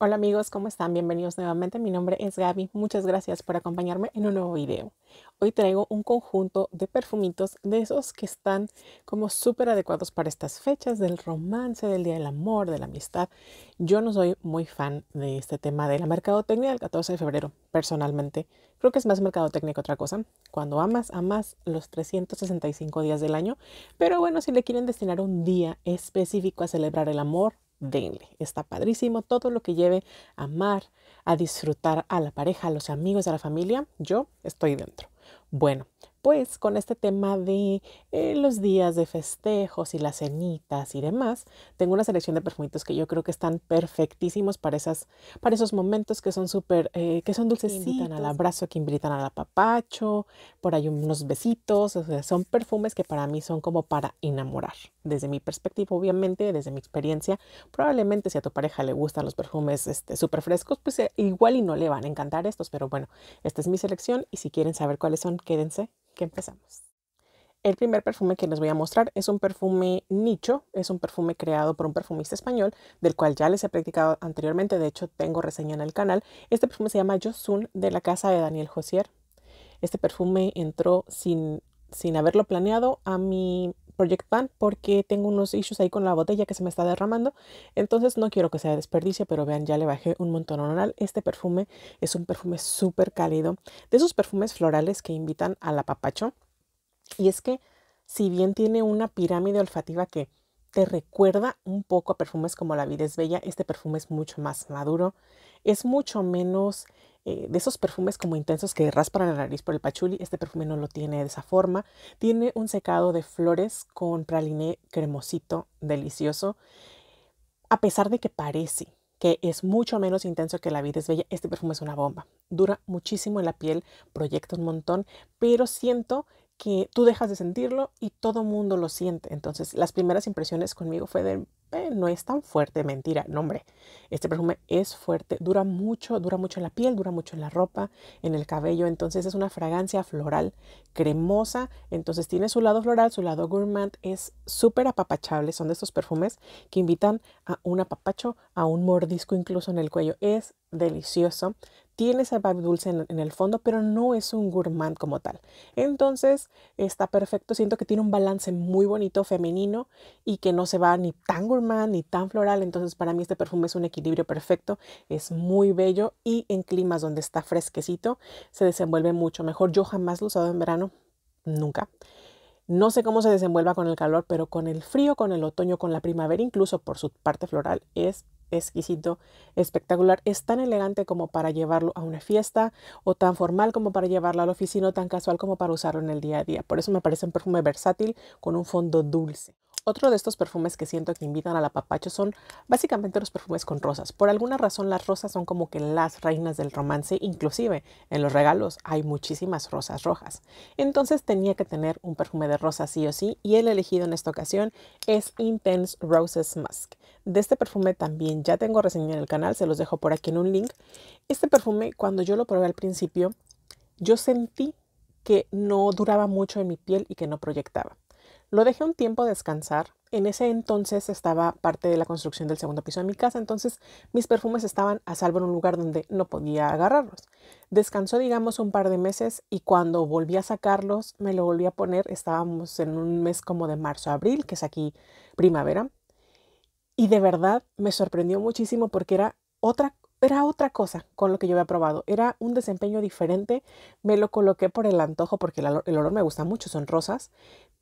Hola amigos, ¿cómo están? Bienvenidos nuevamente. Mi nombre es Gaby. Muchas gracias por acompañarme en un nuevo video. Hoy traigo un conjunto de perfumitos de esos que están como súper adecuados para estas fechas del romance, del día del amor, de la amistad. Yo no soy muy fan de este tema de la mercadotecnia del 14 de febrero, personalmente. Creo que es más mercadotecnia que otra cosa. Cuando amas, amas los 365 días del año. Pero bueno, si le quieren destinar un día específico a celebrar el amor, denle. Está padrísimo todo lo que lleve a amar, a disfrutar a la pareja, a los amigos, a la familia. Yo estoy dentro. Bueno, pues con este tema de eh, los días de festejos y las cenitas y demás, tengo una selección de perfumitos que yo creo que están perfectísimos para, esas, para esos momentos que son súper, eh, que son dulces, invitan al abrazo, que invitan al apapacho, por ahí unos besitos, son perfumes que para mí son como para enamorar. Desde mi perspectiva, obviamente, desde mi experiencia, probablemente si a tu pareja le gustan los perfumes este, súper frescos, pues eh, igual y no le van a encantar estos, pero bueno, esta es mi selección y si quieren saber cuáles son, quédense que empezamos. El primer perfume que les voy a mostrar es un perfume nicho, es un perfume creado por un perfumista español, del cual ya les he practicado anteriormente, de hecho tengo reseña en el canal. Este perfume se llama yosun de la casa de Daniel Josier. Este perfume entró sin, sin haberlo planeado a mi Project Pan porque tengo unos issues ahí con la botella que se me está derramando. Entonces no quiero que sea desperdicio, pero vean, ya le bajé un montón oral. Este perfume es un perfume súper cálido, de esos perfumes florales que invitan a la apapacho. Y es que si bien tiene una pirámide olfativa que te recuerda un poco a perfumes como La vida es bella, este perfume es mucho más maduro, es mucho menos eh, de esos perfumes como intensos que raspan la nariz por el pachuli. Este perfume no lo tiene de esa forma. Tiene un secado de flores con praliné cremosito, delicioso. A pesar de que parece que es mucho menos intenso que La vida es bella, este perfume es una bomba. Dura muchísimo en la piel, proyecta un montón, pero siento que tú dejas de sentirlo y todo mundo lo siente. Entonces, las primeras impresiones conmigo fue de, eh, no es tan fuerte, mentira, no hombre, este perfume es fuerte, dura mucho, dura mucho en la piel, dura mucho en la ropa, en el cabello, entonces es una fragancia floral, cremosa, entonces tiene su lado floral, su lado gourmand, es súper apapachable, son de estos perfumes que invitan a un apapacho, a un mordisco incluso en el cuello, es delicioso, tiene ese vibe dulce en, en, el fondo, pero no es un gourmand como tal. Entonces está perfecto, siento que tiene un balance muy bonito femenino y que no se va ni tan gourmand ni tan floral, entonces para mí este perfume es un equilibrio perfecto, es muy bello y en climas donde está fresquecito se desenvuelve mucho mejor. Yo jamás lo he usado en verano, nunca. No sé cómo se desenvuelva con el calor, pero con el frío, con el otoño, con la primavera, incluso por su parte floral, es exquisito, espectacular. Es tan elegante como para llevarlo a una fiesta, o tan formal como para llevarlo a la oficina, o tan casual como para usarlo en el día a día. Por eso me parece un perfume versátil con un fondo dulce. Otro de estos perfumes que siento que invitan a la apapacho son básicamente los perfumes con rosas. Por alguna razón las rosas son como que las reinas del romance, inclusive en los regalos hay muchísimas rosas rojas. Entonces tenía que tener un perfume de rosas sí o sí y el elegido en esta ocasión es Intense Roses Musk. De este perfume también ya tengo reseña en el canal, se los dejo por aquí en un link. Este perfume cuando yo lo probé al principio, yo sentí que no duraba mucho en mi piel y que no proyectaba. Lo dejé un tiempo descansar. En ese entonces estaba parte de la construcción del segundo piso de mi casa, entonces mis perfumes estaban a salvo en un lugar donde no podía agarrarlos. Descansó, digamos, un par de meses y cuando volví a sacarlos, me lo volví a poner. Estábamos en un mes como de marzo, abril, que es aquí primavera. Y de verdad me sorprendió muchísimo porque era otra, era otra cosa con lo que yo había probado. Era un desempeño diferente. Me lo coloqué por el antojo porque el, olor me gusta mucho, son rosas,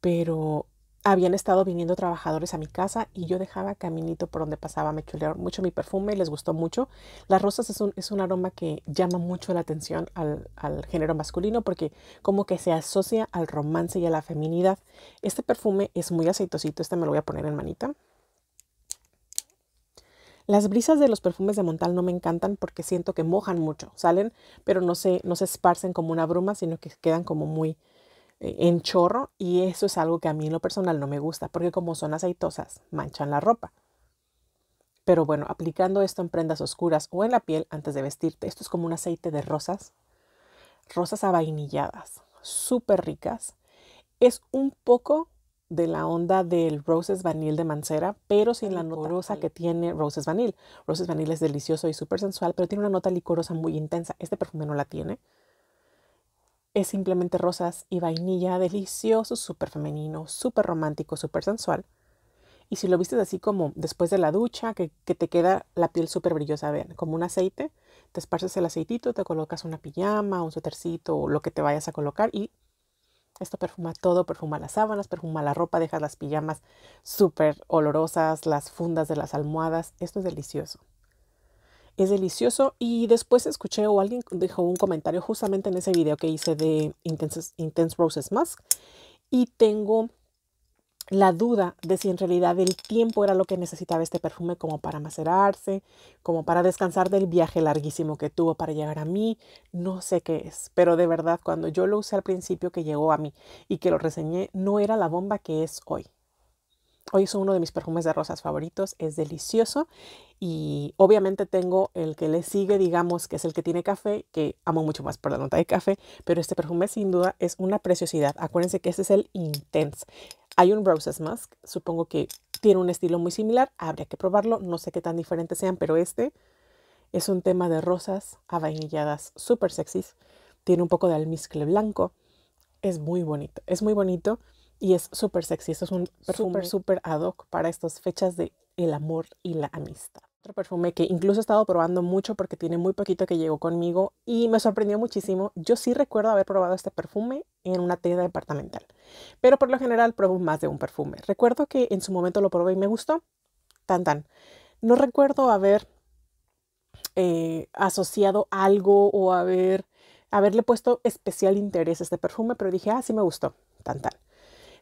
pero habían estado viniendo trabajadores a mi casa y yo dejaba caminito por donde pasaba. Me chulearon mucho mi perfume, les gustó mucho. Las rosas es un, es un aroma que llama mucho la atención al, al, género masculino porque como que se asocia al romance y a la feminidad. Este perfume es muy aceitosito, este me lo voy a poner en manita. Las brisas de los perfumes de Montal no me encantan porque siento que mojan mucho, salen, pero no se, no se esparcen como una bruma, sino que quedan como muy eh, en chorro y eso es algo que a mí en lo personal no me gusta porque como son aceitosas, manchan la ropa. Pero bueno, aplicando esto en prendas oscuras o en la piel antes de vestirte, esto es como un aceite de rosas, rosas avainilladas, súper ricas. Es un poco de la onda del Roses Vanille de Mancera, pero sin la licorosa que tiene Roses Vanille. Roses Vanille es delicioso y súper sensual, pero tiene una nota licorosa muy intensa. Este perfume no la tiene. Es simplemente rosas y vainilla, delicioso, súper femenino, súper romántico, súper sensual. Y si lo vistes así como después de la ducha, que, te queda la piel súper brillosa, vean, como un aceite, te esparces el aceitito, te colocas una pijama, un suetercito, lo que te vayas a colocar y esto perfuma todo, perfuma las sábanas, perfuma la ropa, deja las pijamas súper olorosas, las fundas de las almohadas. Esto es delicioso. Es delicioso y después escuché o alguien dejó un comentario justamente en ese video que hice de Intense, Intense Roses Mask y tengo la duda de si en realidad el tiempo era lo que necesitaba este perfume como para macerarse, como para descansar del viaje larguísimo que tuvo para llegar a mí, no sé qué es, pero de verdad cuando yo lo usé al principio que llegó a mí y que lo reseñé, no era la bomba que es hoy. Hoy es uno de mis perfumes de rosas favoritos, es delicioso y obviamente tengo el que le sigue, digamos, que es el que tiene café, que amo mucho más por la nota de café, pero este perfume sin duda es una preciosidad. Acuérdense que este es el Intense. Hay un Roses Mask, supongo que tiene un estilo muy similar, habría que probarlo, no sé qué tan diferentes sean, pero este es un tema de rosas avainilladas súper sexys, tiene un poco de almizcle blanco, es muy bonito, es muy bonito y es súper sexy, esto es un perfume súper, ad hoc para estas fechas de el amor y la amistad perfume que incluso he estado probando mucho porque tiene muy poquito que llegó conmigo y me sorprendió muchísimo. Yo sí recuerdo haber probado este perfume en una tienda departamental, pero por lo general pruebo más de un perfume. Recuerdo que en su momento lo probé y me gustó. Tan tan. No recuerdo haber eh, asociado algo o haber, haberle puesto especial interés a este perfume, pero dije, ah, sí me gustó. Tan tan.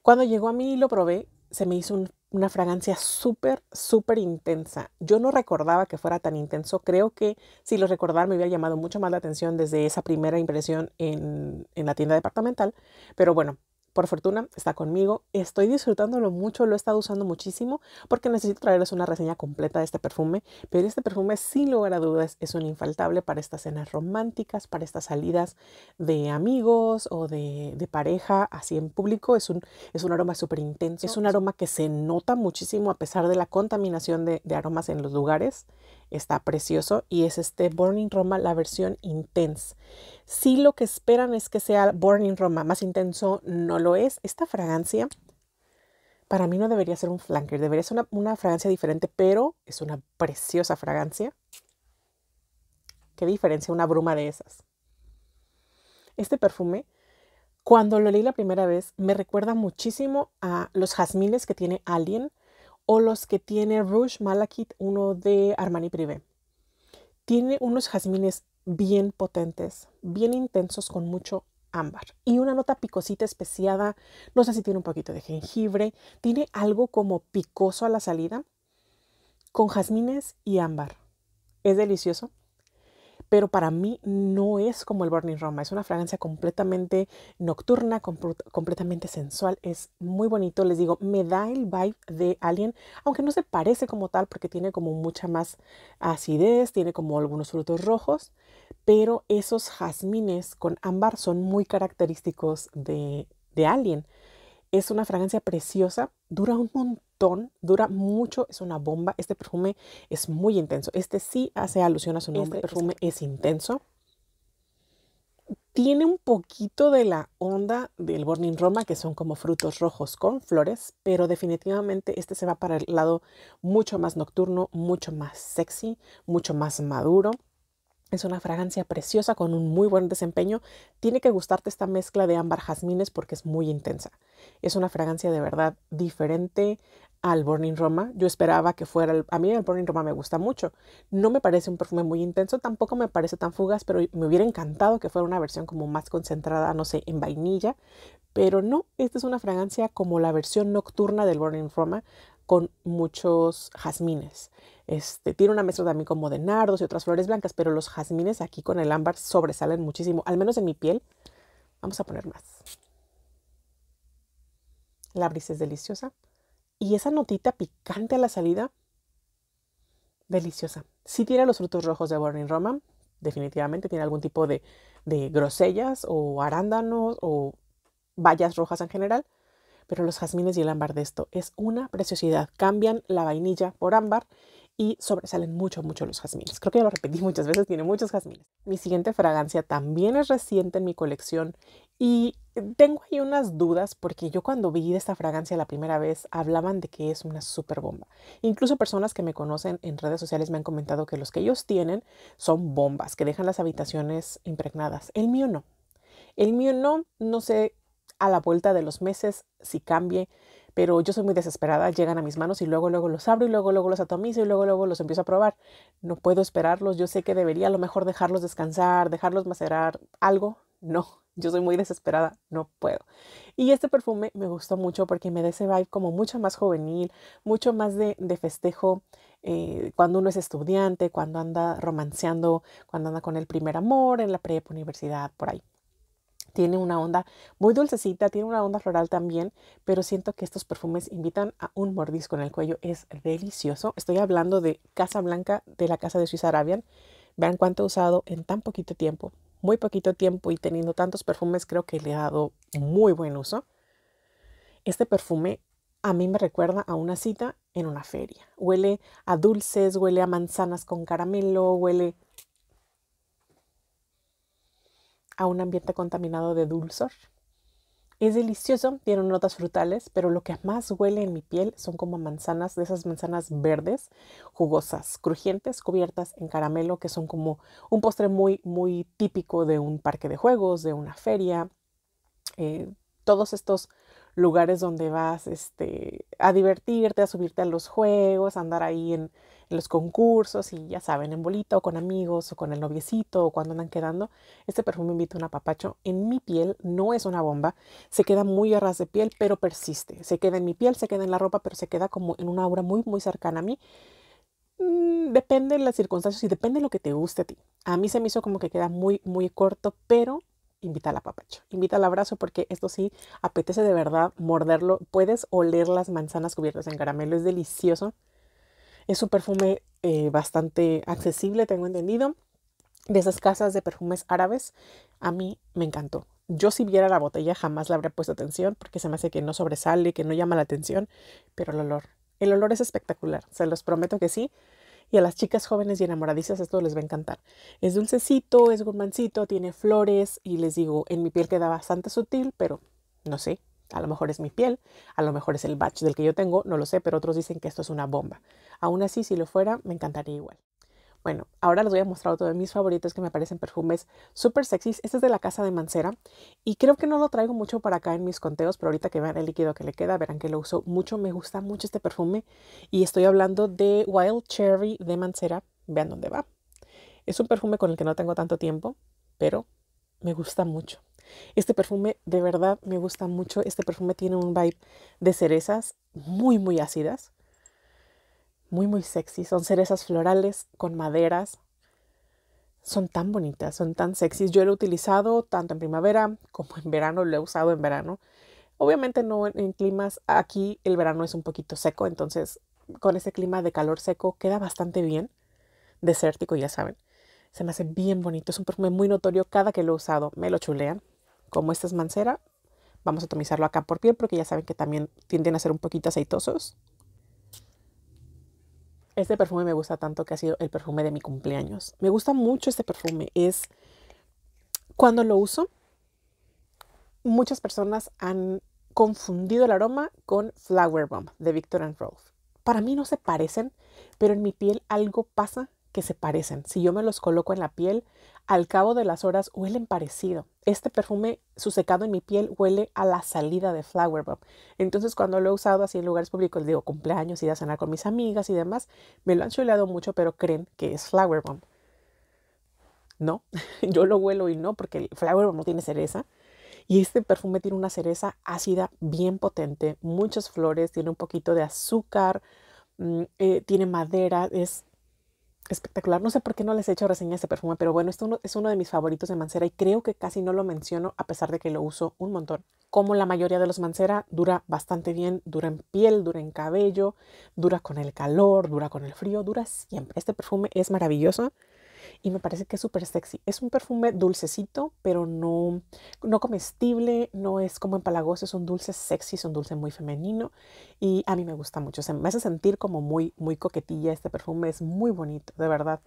Cuando llegó a mí y lo probé, se me hizo un una fragancia súper, súper intensa. Yo no recordaba que fuera tan intenso. Creo que si lo recordaba me hubiera llamado mucho más la atención desde esa primera impresión en, en la tienda departamental. Pero bueno, por fortuna está conmigo. Estoy disfrutándolo mucho, lo he estado usando muchísimo porque necesito traerles una reseña completa de este perfume, pero este perfume sin lugar a dudas es un infaltable para estas cenas románticas, para estas salidas de amigos o de, pareja así en público. Es un, es un aroma súper intenso, es un aroma que se nota muchísimo a pesar de la contaminación de aromas en los lugares. Está precioso y es este Burning Roma, la versión intense. Si lo que esperan es que sea Burning Roma más intenso, no lo es. Esta fragancia para mí no debería ser un flanker, debería ser una, una fragancia diferente, pero es una preciosa fragancia. ¿Qué diferencia una bruma de esas? Este perfume, cuando lo leí la primera vez, me recuerda muchísimo a los jazmines que tiene Alien o los que tiene Rouge Malakit, uno de Armani Privé. Tiene unos jazmines bien potentes, bien intensos con mucho ámbar y una nota picosita especiada, no sé si tiene un poquito de jengibre, tiene algo como picoso a la salida con jazmines y ámbar. Es delicioso pero para mí no es como el Burning Roma, es una fragancia completamente nocturna, completamente sensual, es muy bonito, les digo, me da el vibe de Alien, aunque no se parece como tal porque tiene como mucha más acidez, tiene como algunos frutos rojos, pero esos jazmines con ámbar son muy característicos de, de Alien. Es una fragancia preciosa, dura un montón, dura mucho, es una bomba. Este perfume es muy intenso. Este sí hace alusión a su nombre. Este perfume es, es intenso. Tiene un poquito de la onda del Burning Roma, que son como frutos rojos con flores, pero definitivamente este se va para el lado mucho más nocturno, mucho más sexy, mucho más maduro. Es una fragancia preciosa con un muy buen desempeño. Tiene que gustarte esta mezcla de ámbar jazmines porque es muy intensa. Es una fragancia de verdad diferente al Burning Roma. Yo esperaba que fuera, a mí el Burning Roma me gusta mucho. No me parece un perfume muy intenso, tampoco me parece tan fugaz, pero me hubiera encantado que fuera una versión como más concentrada, no sé, en vainilla. Pero no, esta es una fragancia como la versión nocturna del Burning Roma, con muchos jazmines. Este, tiene una mezcla también como de nardos y otras flores blancas, pero los jazmines aquí con el ámbar sobresalen muchísimo, al menos en mi piel. Vamos a poner más. La brisa es deliciosa. Y esa notita picante a la salida, deliciosa. si tiene los frutos rojos de Burning Roman, definitivamente tiene algún tipo de, de grosellas o arándanos o bayas rojas en general, pero los jazmines y el ámbar de esto es una preciosidad. Cambian la vainilla por ámbar y sobresalen mucho, mucho los jazmines. Creo que ya lo repetí muchas veces, tiene muchos jazmines. Mi siguiente fragancia también es reciente en mi colección y tengo ahí unas dudas porque yo cuando vi esta fragancia la primera vez hablaban de que es una super bomba. Incluso personas que me conocen en redes sociales me han comentado que los que ellos tienen son bombas que dejan las habitaciones impregnadas. El mío no. El mío no, no sé a la vuelta de los meses si cambie, pero yo soy muy desesperada, llegan a mis manos y luego, luego los abro y luego, luego los atomizo y luego, luego los empiezo a probar. No puedo esperarlos, yo sé que debería a lo mejor dejarlos descansar, dejarlos macerar algo. No, yo soy muy desesperada, no puedo. Y este perfume me gustó mucho porque me da ese vibe como mucho más juvenil, mucho más de, festejo. Eh, cuando uno es estudiante, cuando anda romanceando, cuando anda con el primer amor, en la prepa, universidad, por ahí. Tiene una onda muy dulcecita, tiene una onda floral también, pero siento que estos perfumes invitan a un mordisco en el cuello. Es delicioso. Estoy hablando de Casa Blanca de la Casa de Suiza Arabian. Vean cuánto he usado en tan poquito tiempo. Muy poquito tiempo y teniendo tantos perfumes, creo que le ha dado muy buen uso. Este perfume a mí me recuerda a una cita en una feria. Huele a dulces, huele a manzanas con caramelo, huele a un ambiente contaminado de dulzor. Es delicioso, tiene notas frutales, pero lo que más huele en mi piel son como manzanas, de esas manzanas verdes, jugosas, crujientes, cubiertas en caramelo, que son como un postre muy, muy típico de un parque de juegos, de una feria. Eh, todos estos lugares donde vas este, a divertirte, a subirte a los juegos, a andar ahí en, los concursos y ya saben, en bolita o con amigos o con el noviecito o cuando andan quedando. Este perfume invita a un apapacho. En mi piel no es una bomba, se queda muy a ras de piel, pero persiste. Se queda en mi piel, se queda en la ropa, pero se queda como en una aura muy, muy cercana a mí. Mm, depende de las circunstancias y depende de lo que te guste a ti. A mí se me hizo como que queda muy, muy corto, pero invita al apapacho, invita al abrazo porque esto sí apetece de verdad morderlo. Puedes oler las manzanas cubiertas en caramelo, es delicioso. Es un perfume eh, bastante accesible, tengo entendido, de esas casas de perfumes árabes. A mí me encantó. Yo si viera la botella jamás le habría puesto atención porque se me hace que no sobresale, que no llama la atención, pero el olor, el olor es espectacular, se los prometo que sí. Y a las chicas jóvenes y enamoradizas esto les va a encantar. Es dulcecito, es gourmandcito, tiene flores y les digo, en mi piel queda bastante sutil, pero no sé, a lo mejor es mi piel, a lo mejor es el batch del que yo tengo, no lo sé, pero otros dicen que esto es una bomba. Aún así, si lo fuera, me encantaría igual. Bueno, ahora les voy a mostrar otro de mis favoritos que me parecen perfumes súper sexys. Este es de la casa de Mancera y creo que no lo traigo mucho para acá en mis conteos, pero ahorita que vean el líquido que le queda, verán que lo uso mucho. Me gusta mucho este perfume y estoy hablando de Wild Cherry de Mancera. Vean dónde va. Es un perfume con el que no tengo tanto tiempo, pero me gusta mucho. Este perfume de verdad me gusta mucho. Este perfume tiene un vibe de cerezas muy, muy ácidas muy, muy sexy. Son cerezas florales con maderas. Son tan bonitas, son tan sexys. Yo lo he utilizado tanto en primavera como en verano, lo he usado en verano. Obviamente no en, climas, aquí el verano es un poquito seco, entonces con ese clima de calor seco queda bastante bien. Desértico, ya saben. Se me hace bien bonito, es un perfume muy notorio cada que lo he usado, me lo chulean. Como esta es mancera, vamos a atomizarlo acá por piel porque ya saben que también tienden a ser un poquito aceitosos. Este perfume me gusta tanto que ha sido el perfume de mi cumpleaños. Me gusta mucho este perfume. Es cuando lo uso, muchas personas han confundido el aroma con Flower Bomb de Victor and Rolf. Para mí no se parecen, pero en mi piel algo pasa que se parecen. Si yo me los coloco en la piel, al cabo de las horas huelen parecido. Este perfume su secado en mi piel huele a la salida de Flower Bomb. Entonces cuando lo he usado así en lugares públicos, digo cumpleaños, ir a cenar con mis amigas y demás, me lo han chuleado mucho, pero creen que es Flower Bomb. No, yo lo huelo y no, porque Flowerbomb Flower Bomb no tiene cereza. Y este perfume tiene una cereza ácida bien potente, muchas flores, tiene un poquito de azúcar, mm, eh, tiene madera, es espectacular. No sé por qué no les he hecho reseña a este perfume, pero bueno, este es uno de mis favoritos de Mancera y creo que casi no lo menciono a pesar de que lo uso un montón. Como la mayoría de los Mancera, dura bastante bien, dura en piel, dura en cabello, dura con el calor, dura con el frío, dura siempre. Este perfume es maravilloso y me parece que es súper sexy. Es un perfume dulcecito, pero no, no comestible, no es como empalagoso, es un dulce sexy, es un dulce muy femenino y a mí me gusta mucho. Se me hace sentir como muy, muy coquetilla este perfume, es muy bonito, de verdad.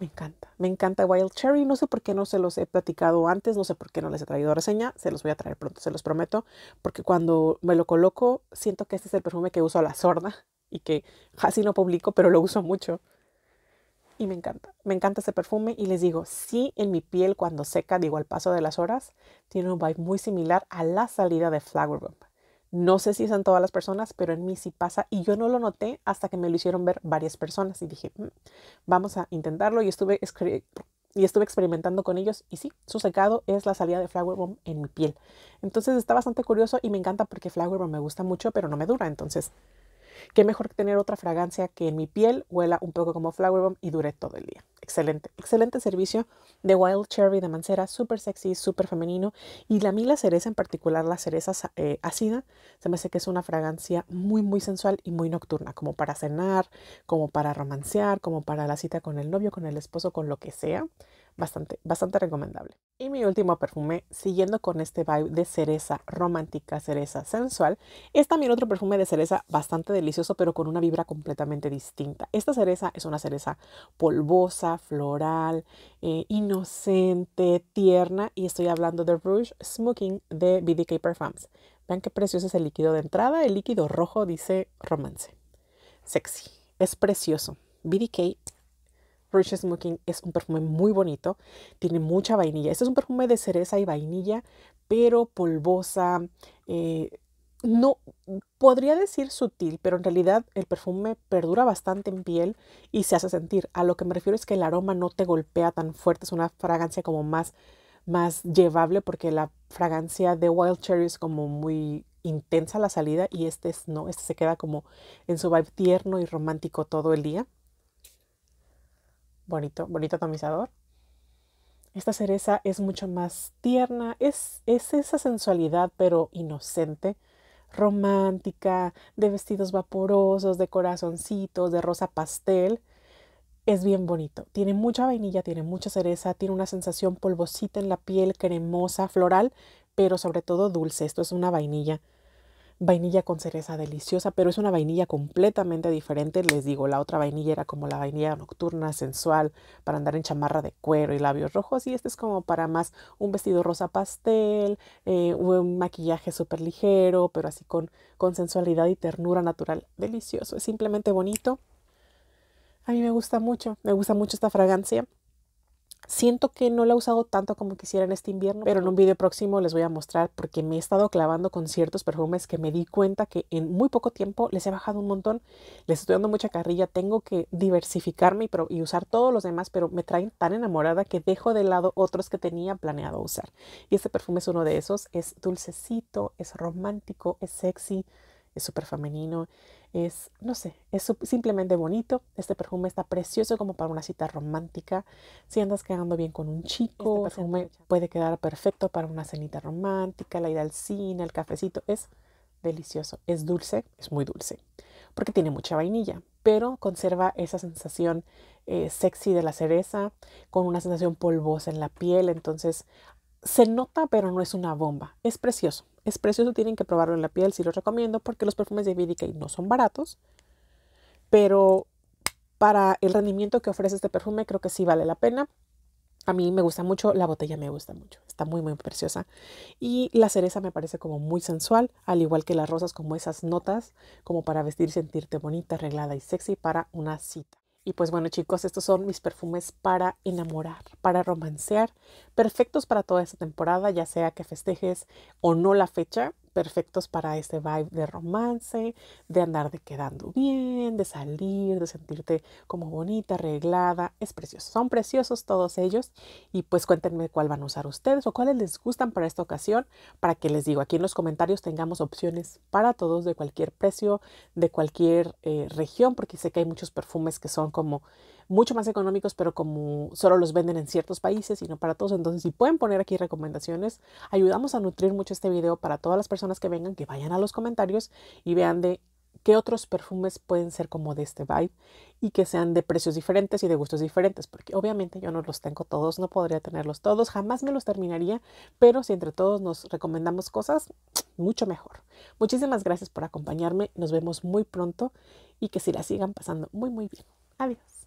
Me encanta, me encanta Wild Cherry. No sé por qué no se los he platicado antes, no sé por qué no les he traído reseña. Se los voy a traer pronto, se los prometo. Porque cuando me lo coloco, siento que este es el perfume que uso a la sorda y que casi no publico, pero lo uso mucho y me encanta. Me encanta ese perfume y les digo, sí en mi piel cuando seca, digo al paso de las horas, tiene un vibe muy similar a la salida de Flower Bomb. No sé si es en todas las personas, pero en mí sí pasa y yo no lo noté hasta que me lo hicieron ver varias personas y dije, mm, vamos a intentarlo y estuve, y estuve experimentando con ellos y sí, su secado es la salida de Flower Bomb en mi piel. Entonces está bastante curioso y me encanta porque Flower Bomb me gusta mucho, pero no me dura, entonces qué mejor que tener otra fragancia que en mi piel huela un poco como Flower y dure todo el día. Excelente, excelente servicio de Wild Cherry de Mancera, súper sexy, súper femenino. Y la, a la cereza en particular, la cereza eh, ácida, se me hace que es una fragancia muy, muy sensual y muy nocturna, como para cenar, como para romancear, como para la cita con el novio, con el esposo, con lo que sea bastante, bastante recomendable. Y mi último perfume, siguiendo con este vibe de cereza romántica, cereza sensual, es también otro perfume de cereza bastante delicioso, pero con una vibra completamente distinta. Esta cereza es una cereza polvosa, floral, eh, inocente, tierna, y estoy hablando de Rouge Smoking de BDK Perfumes. Vean qué precioso es el líquido de entrada, el líquido rojo dice romance. Sexy, es precioso. BDK Rich Smoking es un perfume muy bonito, tiene mucha vainilla. Este es un perfume de cereza y vainilla, pero polvosa. Eh, no, podría decir sutil, pero en realidad el perfume perdura bastante en piel y se hace sentir. A lo que me refiero es que el aroma no te golpea tan fuerte, es una fragancia como más, más llevable porque la fragancia de Wild Cherry es como muy intensa la salida y este no, este se queda como en su vibe tierno y romántico todo el día bonito, bonito atomizador. Esta cereza es mucho más tierna, es, es esa sensualidad pero inocente, romántica, de vestidos vaporosos, de corazoncitos, de rosa pastel. Es bien bonito. Tiene mucha vainilla, tiene mucha cereza, tiene una sensación polvosita en la piel, cremosa, floral, pero sobre todo dulce. Esto es una vainilla vainilla con cereza deliciosa, pero es una vainilla completamente diferente. Les digo, la otra vainilla era como la vainilla nocturna, sensual, para andar en chamarra de cuero y labios rojos. Y este es como para más un vestido rosa pastel, eh, un maquillaje súper ligero, pero así con, con sensualidad y ternura natural. Delicioso, es simplemente bonito. A mí me gusta mucho, me gusta mucho esta fragancia. Siento que no la he usado tanto como quisiera en este invierno, pero en un video próximo les voy a mostrar porque me he estado clavando con ciertos perfumes que me di cuenta que en muy poco tiempo les he bajado un montón, les estoy dando mucha carrilla, tengo que diversificarme y, y usar todos los demás, pero me traen tan enamorada que dejo de lado otros que tenía planeado usar. Y este perfume es uno de esos, es dulcecito, es romántico, es sexy, es súper femenino es, no sé, es simplemente bonito. Este perfume está precioso como para una cita romántica. Si andas quedando bien con un chico, este perfume puede quedar perfecto para una cenita romántica, la ida al cine, el cafecito. Es delicioso. Es dulce, es muy dulce, porque tiene mucha vainilla, pero conserva esa sensación eh, sexy de la cereza, con una sensación polvosa en la piel. Entonces, se nota, pero no es una bomba. Es precioso. Es precioso, tienen que probarlo en la piel, sí lo recomiendo, porque los perfumes de BDK no son baratos, pero para el rendimiento que ofrece este perfume creo que sí vale la pena. A mí me gusta mucho, la botella me gusta mucho, está muy muy preciosa. Y la cereza me parece como muy sensual, al igual que las rosas, como esas notas, como para vestir, sentirte bonita, arreglada y sexy para una cita. Y pues bueno chicos, estos son mis perfumes para enamorar, para romancear, perfectos para toda esta temporada, ya sea que festejes o no la fecha, perfectos para este vibe de romance, de andar de quedando bien, de salir, de sentirte como bonita, arreglada. Es precioso. Son preciosos todos ellos. Y pues cuéntenme cuál van a usar ustedes o cuáles les gustan para esta ocasión, para que les digo, aquí en los comentarios tengamos opciones para todos de cualquier precio, de cualquier eh, región, porque sé que hay muchos perfumes que son como mucho más económicos, pero como solo los venden en ciertos países y no para todos. Entonces, si pueden poner aquí recomendaciones, ayudamos a nutrir mucho este video para todas las personas que vengan, que vayan a los comentarios y vean de qué otros perfumes pueden ser como de este vibe y que sean de precios diferentes y de gustos diferentes, porque obviamente yo no los tengo todos, no podría tenerlos todos, jamás me los terminaría, pero si entre todos nos recomendamos cosas, mucho mejor. Muchísimas gracias por acompañarme, nos vemos muy pronto y que si la sigan pasando muy muy bien. Adiós.